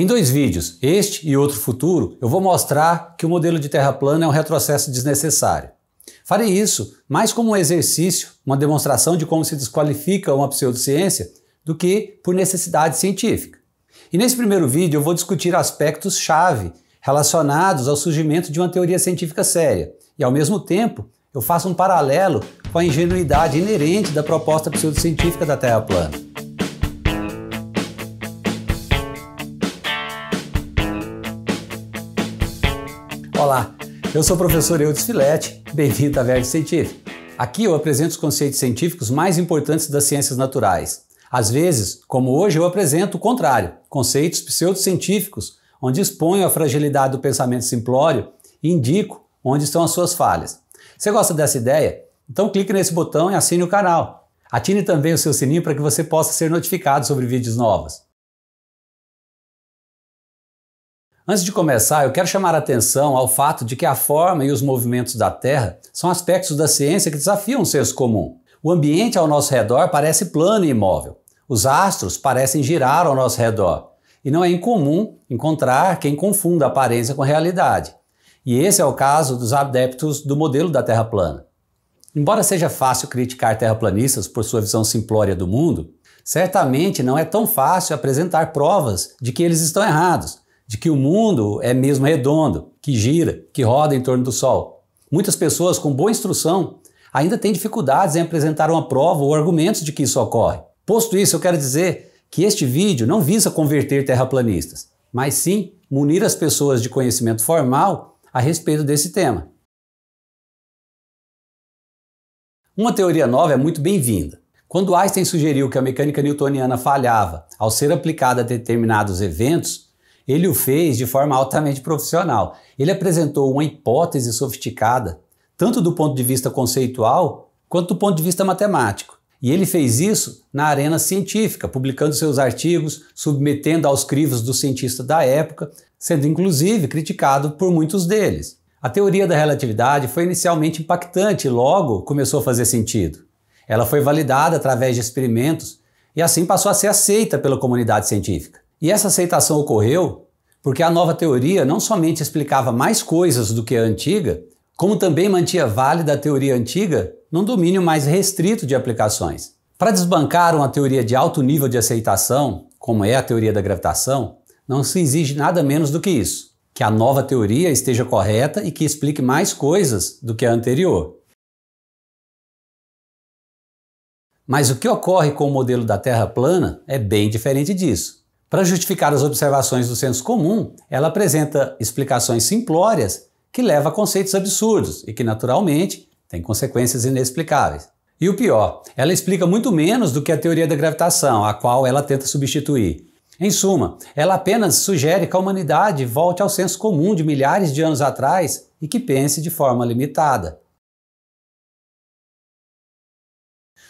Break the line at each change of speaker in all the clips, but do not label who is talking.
Em dois vídeos, este e outro futuro, eu vou mostrar que o modelo de terra plana é um retrocesso desnecessário. Farei isso mais como um exercício, uma demonstração de como se desqualifica uma pseudociência, do que por necessidade científica. E nesse primeiro vídeo eu vou discutir aspectos-chave relacionados ao surgimento de uma teoria científica séria, e ao mesmo tempo eu faço um paralelo com a ingenuidade inerente da proposta pseudocientífica da Terra plana. Olá, eu sou o professor Eudes Filete, bem-vindo à Verde Científica. Aqui eu apresento os conceitos científicos mais importantes das ciências naturais. Às vezes, como hoje, eu apresento o contrário, conceitos pseudocientíficos, onde exponho a fragilidade do pensamento simplório e indico onde estão as suas falhas. Você gosta dessa ideia? Então clique nesse botão e assine o canal. Atine também o seu sininho para que você possa ser notificado sobre vídeos novos. Antes de começar, eu quero chamar a atenção ao fato de que a forma e os movimentos da Terra são aspectos da ciência que desafiam o senso comum. O ambiente ao nosso redor parece plano e imóvel. Os astros parecem girar ao nosso redor. E não é incomum encontrar quem confunda aparência com realidade. E esse é o caso dos adeptos do modelo da Terra plana. Embora seja fácil criticar terraplanistas por sua visão simplória do mundo, certamente não é tão fácil apresentar provas de que eles estão errados de que o mundo é mesmo redondo, que gira, que roda em torno do Sol. Muitas pessoas com boa instrução ainda têm dificuldades em apresentar uma prova ou argumentos de que isso ocorre. Posto isso, eu quero dizer que este vídeo não visa converter terraplanistas, mas sim munir as pessoas de conhecimento formal a respeito desse tema. Uma teoria nova é muito bem-vinda. Quando Einstein sugeriu que a mecânica newtoniana falhava ao ser aplicada a determinados eventos, ele o fez de forma altamente profissional. Ele apresentou uma hipótese sofisticada, tanto do ponto de vista conceitual quanto do ponto de vista matemático. E ele fez isso na arena científica, publicando seus artigos, submetendo aos crivos dos cientistas da época, sendo inclusive criticado por muitos deles. A teoria da relatividade foi inicialmente impactante e logo começou a fazer sentido. Ela foi validada através de experimentos e assim passou a ser aceita pela comunidade científica. E essa aceitação ocorreu porque a nova teoria não somente explicava mais coisas do que a antiga, como também mantinha válida a teoria antiga num domínio mais restrito de aplicações. Para desbancar uma teoria de alto nível de aceitação, como é a teoria da gravitação, não se exige nada menos do que isso: que a nova teoria esteja correta e que explique mais coisas do que a anterior. Mas o que ocorre com o modelo da Terra plana é bem diferente disso. Para justificar as observações do senso comum, ela apresenta explicações simplórias que levam a conceitos absurdos e que, naturalmente, têm consequências inexplicáveis. E o pior, ela explica muito menos do que a teoria da gravitação, a qual ela tenta substituir. Em suma, ela apenas sugere que a humanidade volte ao senso comum de milhares de anos atrás e que pense de forma limitada.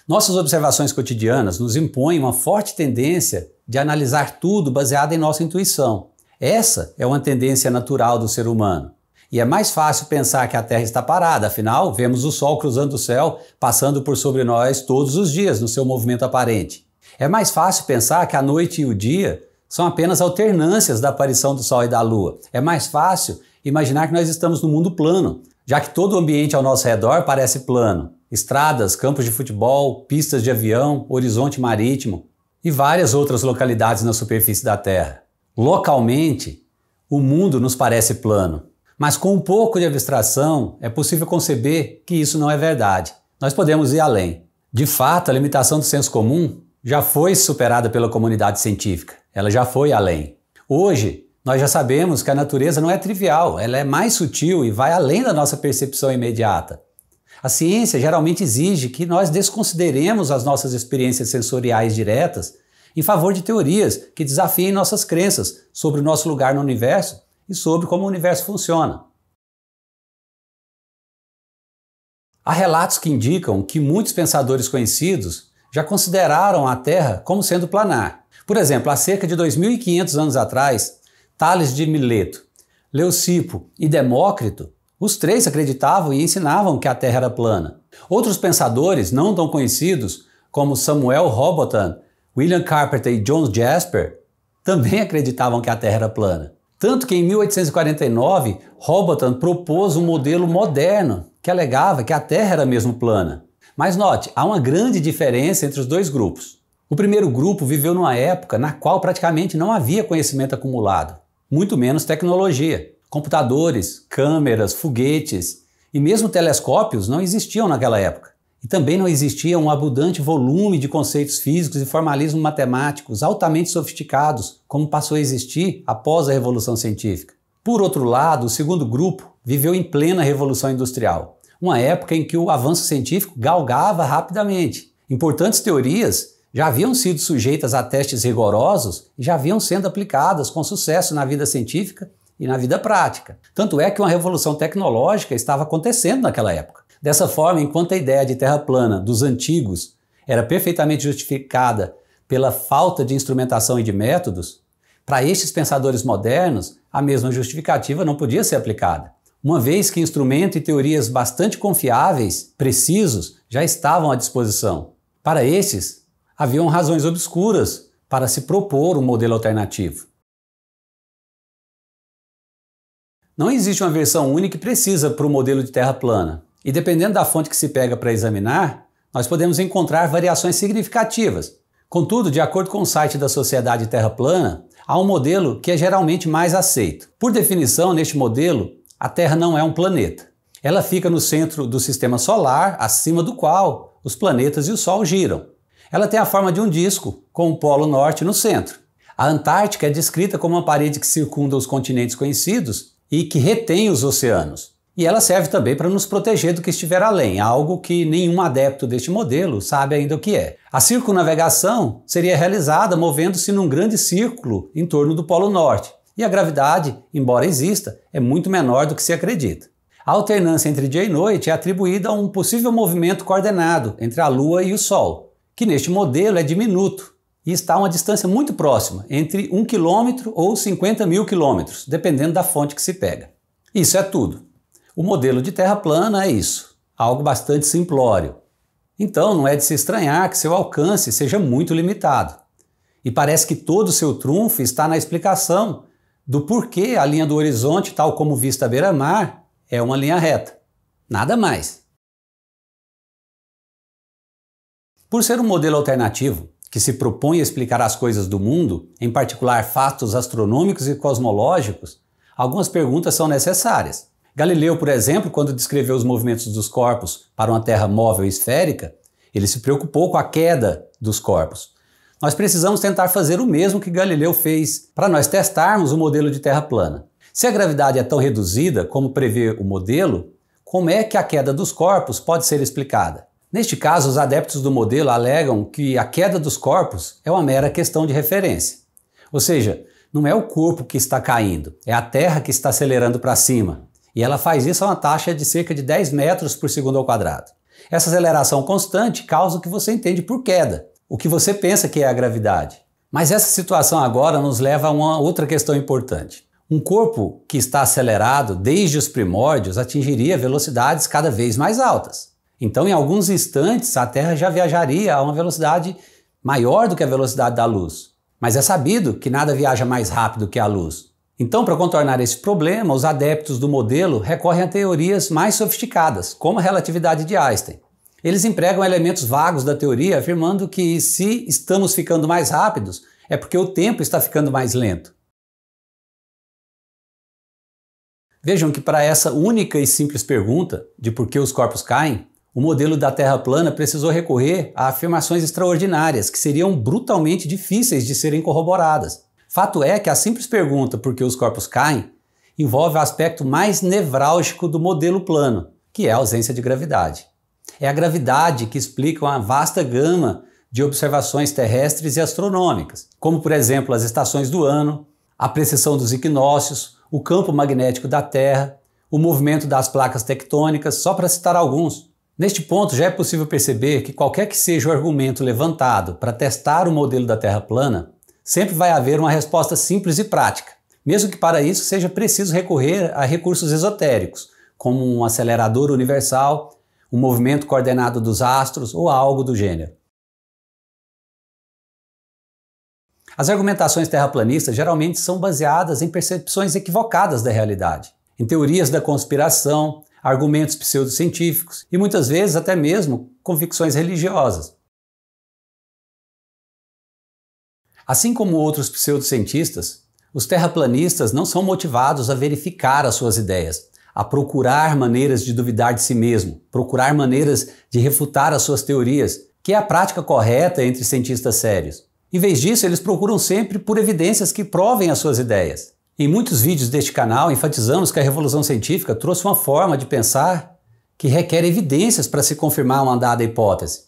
Nossas observações cotidianas nos impõem uma forte tendência de analisar tudo baseado em nossa intuição. Essa é uma tendência natural do ser humano. E é mais fácil pensar que a Terra está parada, afinal, vemos o Sol cruzando o céu, passando por sobre nós todos os dias no seu movimento aparente. É mais fácil pensar que a noite e o dia são apenas alternâncias da aparição do Sol e da Lua. É mais fácil imaginar que nós estamos no mundo plano, já que todo o ambiente ao nosso redor parece plano estradas, campos de futebol, pistas de avião, horizonte marítimo e várias outras localidades na superfície da Terra. Localmente, o mundo nos parece plano, mas com um pouco de abstração é possível conceber que isso não é verdade. Nós podemos ir além. De fato, a limitação do senso comum já foi superada pela comunidade científica, ela já foi além. Hoje, nós já sabemos que a natureza não é trivial, ela é mais sutil e vai além da nossa percepção imediata. A ciência geralmente exige que nós desconsideremos as nossas experiências sensoriais diretas em favor de teorias que desafiem nossas crenças sobre o nosso lugar no universo e sobre como o universo funciona. Há relatos que indicam que muitos pensadores conhecidos já consideraram a Terra como sendo planar. Por exemplo, há cerca de 2.500 anos atrás, Tales de Mileto, Leucipo e Demócrito os três acreditavam e ensinavam que a Terra era plana. Outros pensadores, não tão conhecidos, como Samuel Robotham, William Carpenter e John Jasper, também acreditavam que a Terra era plana. Tanto que em 1849, Robotham propôs um modelo moderno que alegava que a Terra era mesmo plana. Mas note, há uma grande diferença entre os dois grupos. O primeiro grupo viveu numa época na qual praticamente não havia conhecimento acumulado, muito menos tecnologia. Computadores, câmeras, foguetes e mesmo telescópios não existiam naquela época. E também não existia um abundante volume de conceitos físicos e formalismos matemáticos altamente sofisticados, como passou a existir após a Revolução Científica. Por outro lado, o segundo grupo viveu em plena Revolução Industrial, uma época em que o avanço científico galgava rapidamente. Importantes teorias já haviam sido sujeitas a testes rigorosos e já haviam sendo aplicadas com sucesso na vida científica e na vida prática. Tanto é que uma revolução tecnológica estava acontecendo naquela época. Dessa forma, enquanto a ideia de terra plana dos antigos era perfeitamente justificada pela falta de instrumentação e de métodos, para estes pensadores modernos, a mesma justificativa não podia ser aplicada, uma vez que instrumento e teorias bastante confiáveis, precisos, já estavam à disposição. Para estes, haviam razões obscuras para se propor um modelo alternativo. Não existe uma versão única e precisa para o modelo de terra plana. E dependendo da fonte que se pega para examinar, nós podemos encontrar variações significativas. Contudo, de acordo com o site da Sociedade Terra Plana, há um modelo que é geralmente mais aceito. Por definição, neste modelo, a Terra não é um planeta. Ela fica no centro do sistema solar, acima do qual os planetas e o Sol giram. Ela tem a forma de um disco, com o Polo Norte no centro. A Antártica é descrita como uma parede que circunda os continentes conhecidos e que retém os oceanos. E ela serve também para nos proteger do que estiver além, algo que nenhum adepto deste modelo sabe ainda o que é. A circunavegação seria realizada movendo-se num grande círculo em torno do Polo Norte, e a gravidade, embora exista, é muito menor do que se acredita. A alternância entre dia e noite é atribuída a um possível movimento coordenado entre a Lua e o Sol, que neste modelo é diminuto, e está a uma distância muito próxima, entre 1 quilômetro ou 50 mil quilômetros, dependendo da fonte que se pega. Isso é tudo. O modelo de terra plana é isso, algo bastante simplório. Então não é de se estranhar que seu alcance seja muito limitado. E parece que todo o seu trunfo está na explicação do porquê a linha do horizonte, tal como vista à beira-mar, é uma linha reta. Nada mais. Por ser um modelo alternativo, que se propõe a explicar as coisas do mundo, em particular fatos astronômicos e cosmológicos, algumas perguntas são necessárias. Galileu, por exemplo, quando descreveu os movimentos dos corpos para uma Terra móvel e esférica, ele se preocupou com a queda dos corpos. Nós precisamos tentar fazer o mesmo que Galileu fez para nós testarmos o modelo de Terra plana. Se a gravidade é tão reduzida como prevê o modelo, como é que a queda dos corpos pode ser explicada? Neste caso, os adeptos do modelo alegam que a queda dos corpos é uma mera questão de referência. Ou seja, não é o corpo que está caindo, é a Terra que está acelerando para cima. E ela faz isso a uma taxa de cerca de 10 metros por segundo ao quadrado. Essa aceleração constante causa o que você entende por queda, o que você pensa que é a gravidade. Mas essa situação agora nos leva a uma outra questão importante. Um corpo que está acelerado desde os primórdios atingiria velocidades cada vez mais altas. Então, em alguns instantes, a Terra já viajaria a uma velocidade maior do que a velocidade da luz. Mas é sabido que nada viaja mais rápido que a luz. Então, para contornar esse problema, os adeptos do modelo recorrem a teorias mais sofisticadas, como a relatividade de Einstein. Eles empregam elementos vagos da teoria, afirmando que se estamos ficando mais rápidos, é porque o tempo está ficando mais lento. Vejam que para essa única e simples pergunta de por que os corpos caem, o modelo da Terra plana precisou recorrer a afirmações extraordinárias que seriam brutalmente difíceis de serem corroboradas. Fato é que a simples pergunta por que os corpos caem envolve o aspecto mais nevrálgico do modelo plano, que é a ausência de gravidade. É a gravidade que explica uma vasta gama de observações terrestres e astronômicas, como por exemplo as estações do ano, a precessão dos equinócios, o campo magnético da Terra, o movimento das placas tectônicas, só para citar alguns. Neste ponto, já é possível perceber que qualquer que seja o argumento levantado para testar o modelo da Terra plana, sempre vai haver uma resposta simples e prática, mesmo que para isso seja preciso recorrer a recursos esotéricos, como um acelerador universal, um movimento coordenado dos astros ou algo do gênero. As argumentações terraplanistas geralmente são baseadas em percepções equivocadas da realidade, em teorias da conspiração, argumentos pseudocientíficos e muitas vezes até mesmo convicções religiosas. Assim como outros pseudocientistas, os terraplanistas não são motivados a verificar as suas ideias, a procurar maneiras de duvidar de si mesmo, procurar maneiras de refutar as suas teorias, que é a prática correta entre cientistas sérios. Em vez disso, eles procuram sempre por evidências que provem as suas ideias. Em muitos vídeos deste canal, enfatizamos que a revolução científica trouxe uma forma de pensar que requer evidências para se confirmar uma dada hipótese.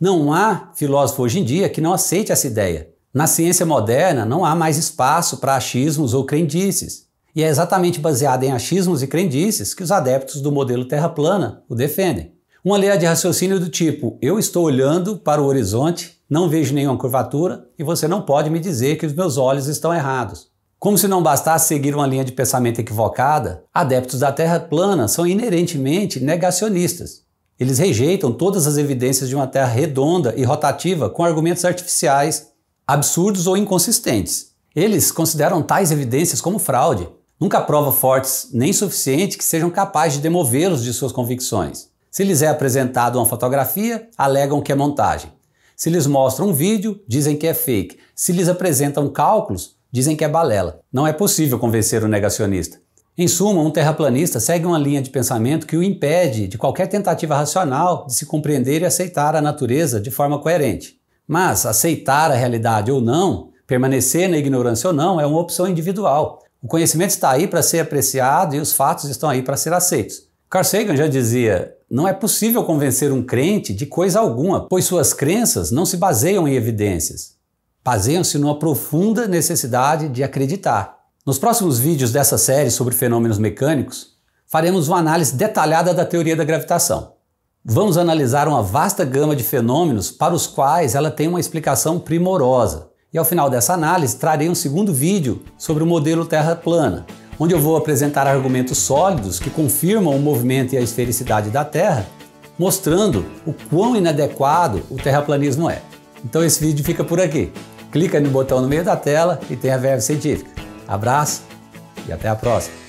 Não há filósofo hoje em dia que não aceite essa ideia. Na ciência moderna, não há mais espaço para achismos ou crendices. E é exatamente baseado em achismos e crendices que os adeptos do modelo Terra plana o defendem. Uma linha de raciocínio do tipo: eu estou olhando para o horizonte, não vejo nenhuma curvatura e você não pode me dizer que os meus olhos estão errados. Como se não bastasse seguir uma linha de pensamento equivocada, adeptos da Terra plana são inerentemente negacionistas. Eles rejeitam todas as evidências de uma Terra redonda e rotativa com argumentos artificiais, absurdos ou inconsistentes. Eles consideram tais evidências como fraude, nunca prova fortes nem suficiente que sejam capazes de demovê-los de suas convicções. Se lhes é apresentada uma fotografia, alegam que é montagem. Se lhes mostram um vídeo, dizem que é fake. Se lhes apresentam cálculos, dizem que é balela. Não é possível convencer o negacionista. Em suma, um terraplanista segue uma linha de pensamento que o impede de qualquer tentativa racional de se compreender e aceitar a natureza de forma coerente. Mas aceitar a realidade ou não, permanecer na ignorância ou não, é uma opção individual. O conhecimento está aí para ser apreciado e os fatos estão aí para ser aceitos. Carl Sagan já dizia: não é possível convencer um crente de coisa alguma, pois suas crenças não se baseiam em evidências baseiam-se numa profunda necessidade de acreditar. Nos próximos vídeos dessa série sobre fenômenos mecânicos, faremos uma análise detalhada da teoria da gravitação. Vamos analisar uma vasta gama de fenômenos para os quais ela tem uma explicação primorosa. E ao final dessa análise, trarei um segundo vídeo sobre o modelo Terra plana, onde eu vou apresentar argumentos sólidos que confirmam o movimento e a esfericidade da Terra, mostrando o quão inadequado o terraplanismo é. Então esse vídeo fica por aqui clica no botão no meio da tela e tem a verve científica. Abraço e até a próxima!